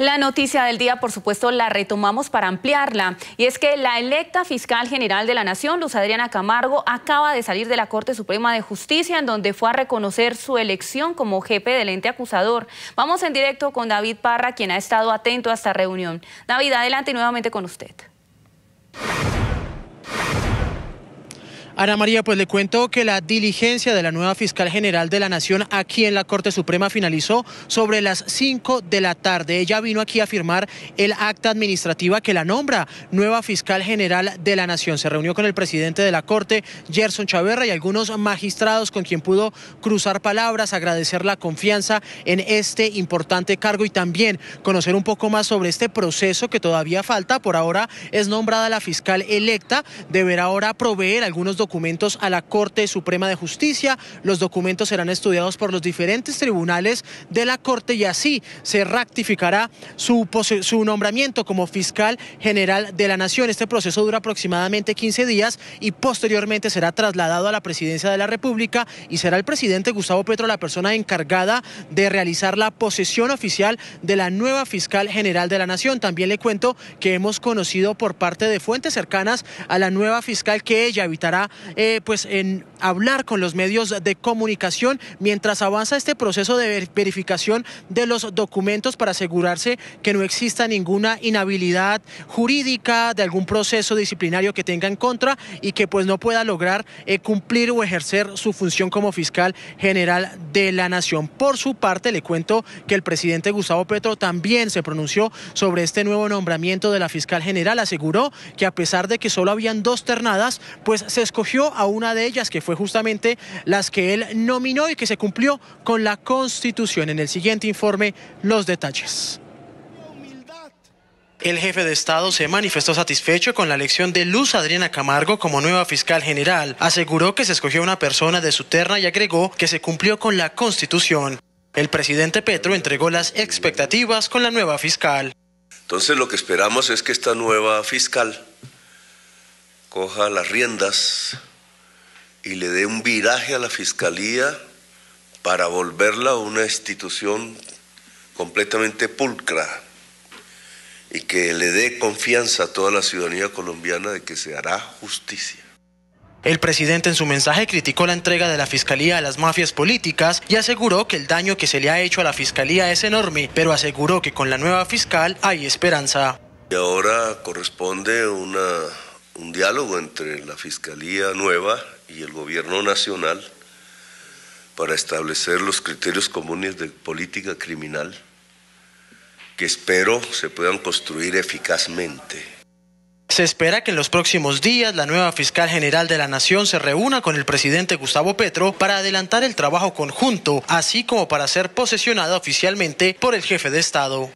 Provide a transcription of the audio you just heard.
La noticia del día, por supuesto, la retomamos para ampliarla. Y es que la electa fiscal general de la Nación, Luz Adriana Camargo, acaba de salir de la Corte Suprema de Justicia, en donde fue a reconocer su elección como jefe del ente acusador. Vamos en directo con David Parra, quien ha estado atento a esta reunión. David, adelante nuevamente con usted. Ana María, pues le cuento que la diligencia de la nueva fiscal general de la Nación aquí en la Corte Suprema finalizó sobre las 5 de la tarde. Ella vino aquí a firmar el acta administrativa que la nombra nueva fiscal general de la Nación. Se reunió con el presidente de la Corte, Gerson Chaverra, y algunos magistrados con quien pudo cruzar palabras, agradecer la confianza en este importante cargo y también conocer un poco más sobre este proceso que todavía falta. Por ahora es nombrada la fiscal electa, deberá ahora proveer algunos documentos documentos a la Corte Suprema de Justicia. Los documentos serán estudiados por los diferentes tribunales de la Corte y así se rectificará su, su nombramiento como fiscal general de la Nación. Este proceso dura aproximadamente 15 días y posteriormente será trasladado a la presidencia de la República y será el presidente Gustavo Petro la persona encargada de realizar la posesión oficial de la nueva fiscal general de la Nación. También le cuento que hemos conocido por parte de fuentes cercanas a la nueva fiscal que ella evitará eh, pues en hablar con los medios de comunicación mientras avanza este proceso de verificación de los documentos para asegurarse que no exista ninguna inhabilidad jurídica de algún proceso disciplinario que tenga en contra y que pues no pueda lograr eh, cumplir o ejercer su función como fiscal general de la nación. Por su parte, le cuento que el presidente Gustavo Petro también se pronunció sobre este nuevo nombramiento de la fiscal general. Aseguró que a pesar de que solo habían dos ternadas, pues se escogió a una de ellas, que fue justamente las que él nominó y que se cumplió con la Constitución. En el siguiente informe, los detalles. El jefe de Estado se manifestó satisfecho con la elección de Luz Adriana Camargo como nueva fiscal general. Aseguró que se escogió una persona de su terna y agregó que se cumplió con la Constitución. El presidente Petro entregó las expectativas con la nueva fiscal. Entonces lo que esperamos es que esta nueva fiscal coja las riendas y le dé un viraje a la Fiscalía para volverla a una institución completamente pulcra y que le dé confianza a toda la ciudadanía colombiana de que se hará justicia. El presidente en su mensaje criticó la entrega de la Fiscalía a las mafias políticas y aseguró que el daño que se le ha hecho a la Fiscalía es enorme, pero aseguró que con la nueva fiscal hay esperanza. Y ahora corresponde una un diálogo entre la Fiscalía Nueva y el Gobierno Nacional para establecer los criterios comunes de política criminal que espero se puedan construir eficazmente. Se espera que en los próximos días la nueva fiscal general de la Nación se reúna con el presidente Gustavo Petro para adelantar el trabajo conjunto, así como para ser posesionada oficialmente por el jefe de Estado.